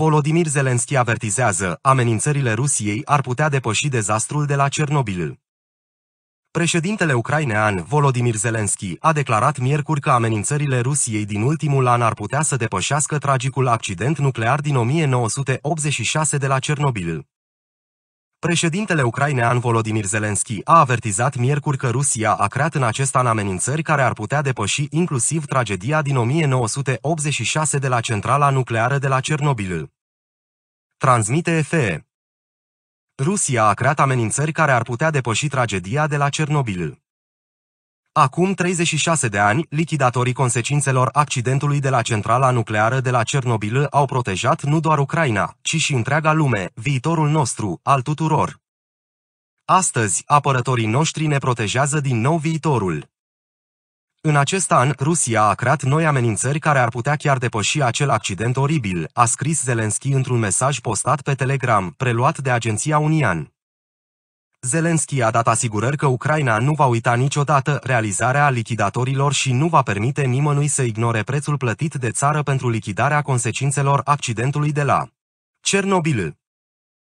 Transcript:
Volodimir Zelenski avertizează, amenințările Rusiei ar putea depăși dezastrul de la Cernobil. Președintele ucrainean Volodimir Zelenski a declarat miercuri că amenințările Rusiei din ultimul an ar putea să depășească tragicul accident nuclear din 1986 de la Cernobil. Președintele ucrainean Volodymyr Zelensky a avertizat miercuri că Rusia a creat în acest an amenințări care ar putea depăși inclusiv tragedia din 1986 de la centrala nucleară de la Cernobil. Transmite FE. Rusia a creat amenințări care ar putea depăși tragedia de la Cernobil. Acum 36 de ani, lichidatorii consecințelor accidentului de la centrala nucleară de la Cernobil au protejat nu doar Ucraina, ci și întreaga lume, viitorul nostru, al tuturor. Astăzi, apărătorii noștri ne protejează din nou viitorul. În acest an, Rusia a creat noi amenințări care ar putea chiar depăși acel accident oribil, a scris Zelensky într-un mesaj postat pe Telegram, preluat de agenția Unian. Zelenski a dat asigurări că Ucraina nu va uita niciodată realizarea lichidatorilor și nu va permite nimănui să ignore prețul plătit de țară pentru lichidarea consecințelor accidentului de la Cernobil.